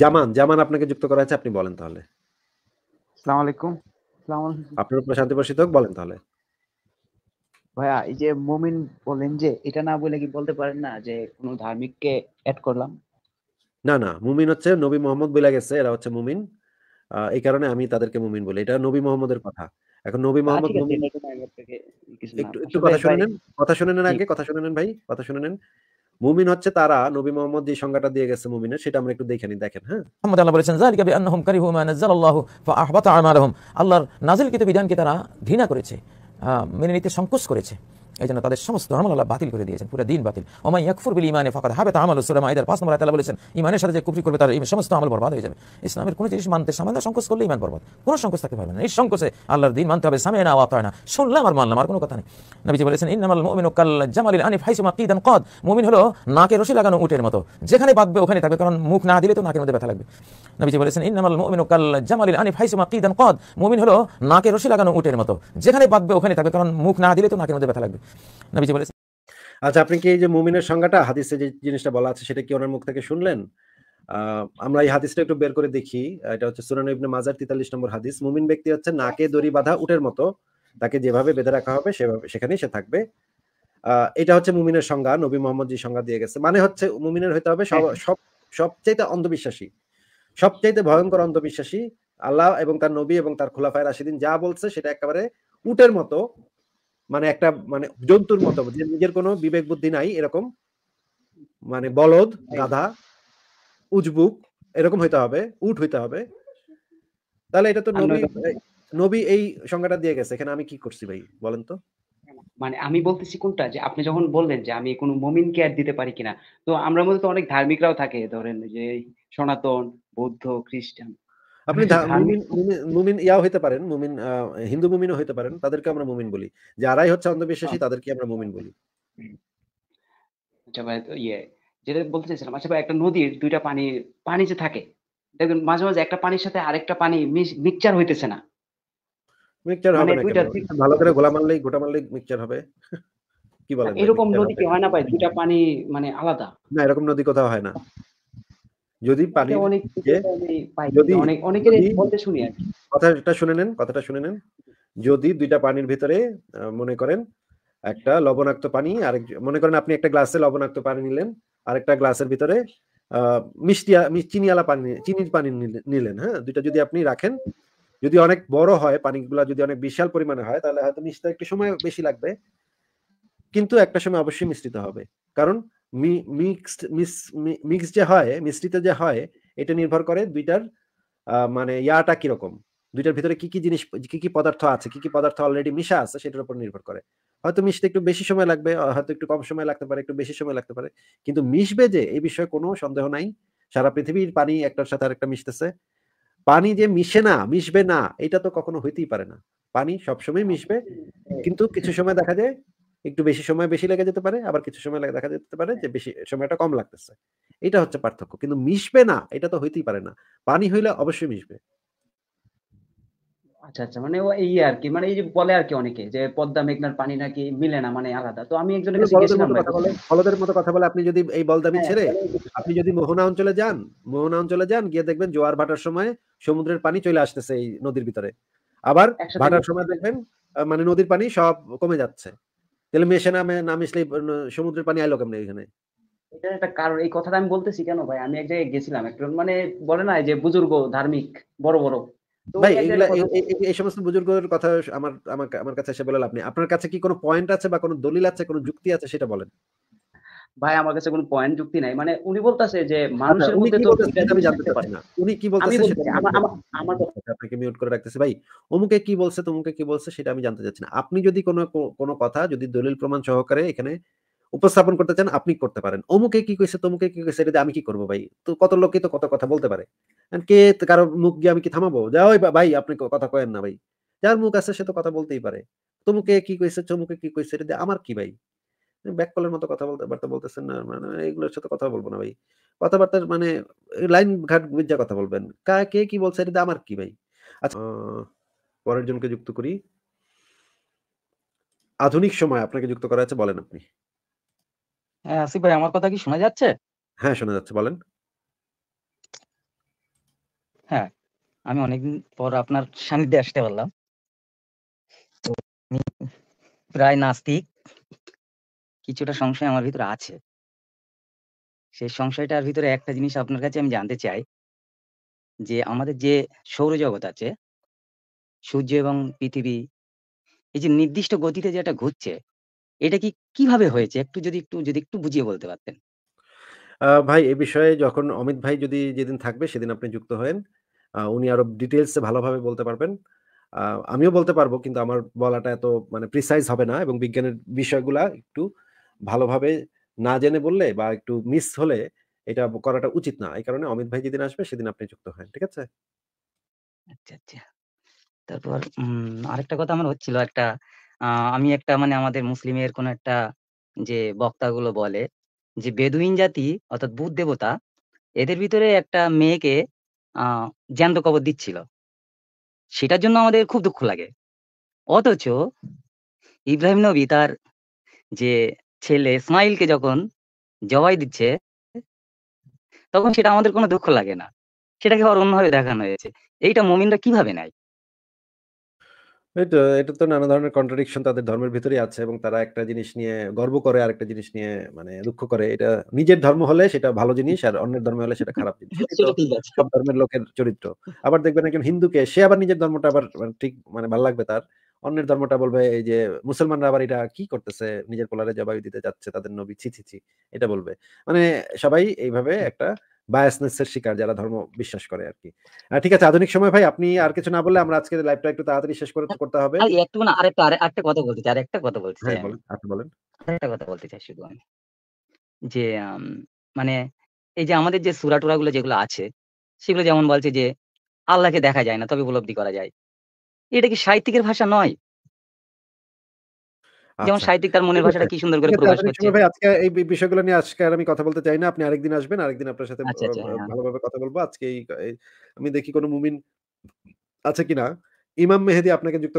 জামান জামান আপনাকে যুক্ত করা আছে আপনি বলেন তাহলে আসসালামু আলাইকুম আপনার বলেন তাহলে ভাইয়া এই যে বলেন যে এটা না বলে কি বলতে পারেন না যে কোনো ধার্মিককে অ্যাড করলাম না না মুমিন হচ্ছে নবী মোহাম্মদ বলে গেছে এরা হচ্ছে মুমিন এই কারণে আমি তাদেরকে মুমিন বলি এটা নবী মোহাম্মদের কথা এখন নবী আচ্ছা, মোহাম্মদ একটু একটু কথা শুনে নেন কথা শুনে নেন আগে কথা শুনে নেন ভাই কথা শুনে নেন মুমিন হচ্ছে তারা নবী মোহাম্মদ যে সংজ্ঞাটা দিয়ে গেছে মুমিনের সেটা আমরা একটু দেখে নিই দেখেন হ্যাঁ মোহাম্মদ আল্লাহ বলেছেন যালিকা বিআন্নাহুম কারিহু মা নাযালাল্লাহু ফাআহবাতা আমালহুম আল্লাহর নাজিলকৃত বিধানকে তারা ঘৃণা করেছে মেনে নিতে সংকোচ করেছে এই জন্য তাদের সমস্ত আমল আল্লাহ বাতিল করে দিয়েছেন পুরো দিন বাতিল ওমাই ইয়াকফুর বিল ইমানে ফাকাদ হাবে তা আমল সুরামা মাইদার পাঁচ নম্বর তালা বলেছেন ইমানের সাথে যে কুফরি করবে তার সমস্ত আমল বরবাদ হয়ে যাবে ইসলামের কোনো জিনিস মানতে সামান্য সংকোচ করলে ইমান বরবাদ কোনো সংকোচ থাকতে পারবে না এই সংকোচে আল্লাহর দিন মানতে হবে সামে না আওয়াত না শুনলাম আর মানলাম আর কোনো কথা নেই নবীজি বলেছেন ইন্নামাল মুমিনু কাল জামালিল আনিফ হাইসুমা কিদান কদ মুমিন হলো নাকে রশি লাগানো উটের মতো যেখানে বাঁধবে ওখানে থাকবে কারণ মুখ না দিলে তো নাকের মধ্যে ব্যথা লাগবে নবীজি বলেছেন ইন্নামাল মুমিনু কাল জামালিল আনিফ হাইসুমা কিদান কদ মুমিন হলো নাকে রশি লাগানো উটের মতো যেখানে বাঁধবে ওখানে থাকবে কারণ মুখ না দিলে তো নাকের মধ্যে ব্যথা লাগবে নবীজি বলেছেন আচ্ছা আপনি কি এই যে মুমিনের সংজ্ঞাটা হাদিসে যে জিনিসটা বলা আছে সেটা কি ওনার মুখ থেকে শুনলেন আমরা এই হাদিসটা একটু বের করে দেখি এটা হচ্ছে ইবনে মাজার নম্বর হাদিস মুমিন ব্যক্তি হচ্ছে নাকে দড়ি বাঁধা উটের মতো তাকে যেভাবে বেঁধে রাখা হবে সেভাবে সেখানেই সে থাকবে এটা হচ্ছে মুমিনের সংজ্ঞা নবী মোহাম্মদ জি সংজ্ঞা দিয়ে গেছে মানে হচ্ছে মুমিনের হইতে হবে হ্যাঁ। সব সবচাইতে অন্ধবিশ্বাসী সবচাইতে ভয়ঙ্কর অন্ধবিশ্বাসী আল্লাহ এবং তার নবী এবং তার খোলাফায় রাশিদিন যা বলছে সেটা একেবারে উটের মতো মানে একটা মানে জন্তুর মতো যে নিজের কোনো বিবেক বুদ্ধি নাই এরকম মানে বলদ গাধা উজবুক এরকম হইতে হবে উঠ হইতে হবে তাহলে এটা তো নবী নবী এই সংজ্ঞাটা দিয়ে গেছে এখানে আমি কি করছি ভাই বলেন তো মানে আমি বলতেছি কোনটা যে আপনি যখন বললেন যে আমি কোনো মমিন কেয়ার দিতে পারি কিনা তো আমরা মধ্যে তো অনেক ধার্মিকরাও থাকে ধরেন যে সনাতন বৌদ্ধ খ্রিস্টান আপনি মানে মুমিন মুমিন ইয়াও হইতে পারেন মুমিন হিন্দু মুমিনও হইতে পারেন তাদেরকে আমরা মুমিন বলি যারাই হচ্ছে অন্ধবিশ্বাসী আচ্ছা। তাদেরকে আমরা মুমিন বলি আচ্ছা ভাই ইয়ে যেটা বলতে চাইছিলাম আচ্ছা ভাই একটা নদীর দুইটা পানি পানি যে থাকে দেখবেন মাঝে মাঝে একটা পানির সাথে আরেকটা পানি মিক্সচার হইতেছে না মিক্সচার হবে মানে না ভালো করে গোলা মারলেই গোটা মারলেই মিক্সচার হবে কি বলেন এরকম নদী কি হয় না ভাই দুইটা পানি মানে আলাদা না এরকম নদী কোথাও হয় না যদি পানি যদি অনেকের বলতে শুনি আর কথাটা শুনে নেন কথাটা শুনে নেন যদি দুইটা পানির ভিতরে মনে করেন একটা লবণাক্ত পানি আরেক মনে করেন আপনি একটা গ্লাসে লবণাক্ত পানি নিলেন আরেকটা গ্লাসের ভিতরে মিষ্টি পানি চিনির পানি নিলেন হ্যাঁ দুইটা যদি আপনি রাখেন যদি অনেক বড় হয় পানিগুলো যদি অনেক বিশাল পরিমাণে হয় তাহলে হয়তো মিশতে একটু সময় বেশি লাগবে কিন্তু একটা সময় অবশ্যই মিশ্রিত হবে কারণ মিক্সড মিক্স যে হয় মিশ্রিত যে হয় এটা নির্ভর করে দুইটার মানে ইয়াটা কিরকম দুইটার ভিতরে কি কি জিনিস কি কি পদার্থ আছে কি কি পদার্থ অলরেডি মিশা আছে সেটার উপর নির্ভর করে হয়তো মিশতে একটু বেশি সময় লাগবে হয়তো একটু কম সময় লাগতে পারে একটু বেশি সময় লাগতে পারে কিন্তু মিশবে যে এই বিষয়ে কোনো সন্দেহ নাই সারা পৃথিবীর পানি একটার সাথে আরেকটা মিশতেছে পানি যে মিশে না মিশবে না এটা তো কখনো হইতেই পারে না পানি সবসময় মিশবে কিন্তু কিছু সময় দেখা যায় একটু বেশি সময় বেশি লেগে যেতে পারে আবার কিছু সময় দেখা যেতে পারে যে হ্যাঁ। বেশি সময়টা কম লাগতেছে এটা হচ্ছে পার্থক্য কিন্তু মিশবে না এটা তো হইতেই পারে না পানি হইলে অবশ্যই মিশবে আচ্ছা আচ্ছা মানে এই আর কি মানে এই যে বলে আর কি অনেকে যে পদ্মা মেঘনার পানি নাকি মিলে না মানে আলাদা তো আমি একজনের কাছে মতো কথা বলে আপনি যদি এই বলদামি হ্যাঁ, ছেড়ে মানে আপনি যদি মোহনা অঞ্চলে যান মোহনা অঞ্চলে যান গিয়ে দেখবেন জোয়ার ভাটার সময় সমুদ্রের পানি চলে আসতেছে এই নদীর ভিতরে আবার ভাটার সময় দেখবেন মানে নদীর পানি সব কমে যাচ্ছে তাহলে মেশে নামে না সমুদ্রের পানি আইলো কেমনে এখানে এটা একটা কারণ এই কথাটা আমি বলতেছি কেন ভাই আমি এক জায়গায় গেছিলাম একজন মানে বলে না যে বুজুর্গ ধার্মিক বড় বড় ভাই এই সমস্ত বুজুর্গের কথা আমার আমার কাছে এসে বলে লাভ নেই আপনার কাছে কি কোনো পয়েন্ট আছে বা কোনো দলিল আছে কোনো যুক্তি আছে সেটা বলেন ভাই আমার কাছে কোন পয়েন্ট যুক্তি নাই মানে উনি বলতেছে যে মানুষের আচ্ছা, মধ্যে তো আমি জানতে পারি না উনি কি বলতেছে আমার কথা আপনাকে মিউট করে রাখতেছে ভাই অমুকে কি বলছে তমুকে কি বলছে সেটা আমি জানতে চাচ্ছি না আপনি যদি কোনো কোনো কথা যদি দলিল প্রমাণ সহকারে এখানে উপস্থাপন করতে চান আপনি করতে পারেন অমুকে কি কইছে তমুকে কি কইছে এটা আমি কি করব ভাই তো কত লোকই তো কত কথা বলতে পারে কে কারো মুখ গিয়ে আমি কি থামাবো যা ওই ভাই আপনি কথা কয়েন না ভাই যার মুখ আছে সে তো কথা বলতেই পারে তমুকে কি কইছে চমুকে কি কইছে এটা আমার কি ভাই ব্যাককলের মতো কথা বলতে বার্তা বলতেছেন না মানে এগুলোর সাথে কথা বলবো না ভাই কথাবার্তার মানে লাইন ঘাট বুঝা কথা বলবেন কা কে কি বলছে এটা আমার কি ভাই আচ্ছা পরের জনকে যুক্ত করি আধুনিক সময় আপনাকে যুক্ত করা আছে বলেন আপনি হ্যাঁ আসিফ ভাই আমার কথা কি শোনা যাচ্ছে হ্যাঁ শোনা যাচ্ছে বলেন হ্যাঁ আমি অনেকদিন পর আপনার সান্নিধ্যে আসতে পারলাম প্রায় নাস্তিক কিছুটা সংশয় আমার ভিতরে আছে। সেই সংশয়টার ভিতরে একটা জিনিস আপনার কাছে আমি জানতে চাই যে আমাদের যে সৌরজগৎ আছে সূর্য এবং পৃথিবী, এই যে নির্দিষ্ট গতিতে যেটা ঘুরছে, এটা কি কিভাবে হয়েছে? একটু যদি একটু যদি একটু বুঝিয়ে বলতে পারতেন। ভাই এ বিষয়ে যখন অমিত ভাই যদি যেদিন থাকবে সেদিন আপনি যুক্ত হয়েন। উনি আরো ডিটেলস ভালোভাবে বলতে পারবেন। আমিও বলতে পারবো কিন্তু আমার বলাটা এত মানে প্রিসাইজ হবে না এবং বিজ্ঞানের বিষয়গুলা একটু ভালোভাবে না জেনে বললে বা একটু মিস হলে এটা করাটা উচিত না এই কারণে অমিত ভাই যেদিন আসবে সেদিন আপনি যুক্ত হন ঠিক আছে আচ্ছা আচ্ছা তারপর উম, আরেকটা কথা আমার হচ্ছিল একটা আহ, আমি একটা মানে আমাদের মুসলিমের কোন একটা যে বক্তাগুলো বলে যে বেদুইন জাতি অর্থাৎ বুধ দেবতা এদের ভিতরে একটা মেয়েকে আহ জ্যান্ত কবর দিচ্ছিল সেটার জন্য আমাদের খুব দুঃখ লাগে অথচ ইব্রাহিম নবী তার যে ছেলে স্মাইলকে যখন জবাই দিচ্ছে তখন সেটা আমাদের কোনো দুঃখ লাগে না সেটাকে আবার অন্যভাবে দেখানো হয়েছে এইটা মমিনরা কিভাবে নাই এটা এটা তো নানা ধরনের কন্ট্রাডিকশন তাদের ধর্মের ভিতরেই আছে এবং তারা একটা জিনিস নিয়ে গর্ব করে আর একটা জিনিস নিয়ে মানে দুঃখ করে এটা নিজের ধর্ম হলে সেটা ভালো জিনিস আর অন্যের ধর্ম হলে সেটা খারাপ জিনিস সব ধর্মের লোকের চরিত্র আবার দেখবেন একজন হিন্দুকে সে আবার নিজের ধর্মটা আবার মানে ঠিক মানে ভালো লাগবে তার অন্যের ধর্মটা বলবে এই যে মুসলমানরা আবার এটা কি করতেছে নিজের পোলারে জবাই দিতে যাচ্ছে তাদের নবী ছি ছি ছি এটা বলবে মানে সবাই এইভাবে একটা বায়াসনেসের শিকার যারা ধর্ম বিশ্বাস করে আর কি ঠিক আছে আধুনিক সময় ভাই আপনি আর কিছু না বললে আমরা আজকে লাইভটা একটু তাড়াতাড়ি শেষ করে হ্যাঁ, করতে হবে একটু না আরেকটা আরেকটা কথা বলতে চাই আরেকটা কথা বলতে হ্যাঁ, চাই আপনি বলেন আরেকটা কথা বলতে চাই শুধু আমি যে মানে এই যে আমাদের যে সূরা টুরাগুলো যেগুলো আছে সেগুলো যেমন বলছে যে আল্লাহকে দেখা যায় না তবে উপলব্ধি করা যায় এটা কি সাহিত্যিকের ভাষা নয় যেমন আচ্ছা। সাহিত্যিক তার মনের ভাষাটা কি সুন্দর করে প্রকাশ করছে ভাই আজকে এই বিষয়গুলো নিয়ে আজকে আর আমি কথা বলতে চাই না আপনি আরেকদিন আসবেন আরেকদিন আপনার সাথে আচ্ছা, আচ্ছা, হ্যাঁ। ভালোভাবে কথা বলবো আজকে এই আমি দেখি কোনো মুমিন আছে কিনা ইমাম মেহেদি আপনাকে যুক্ত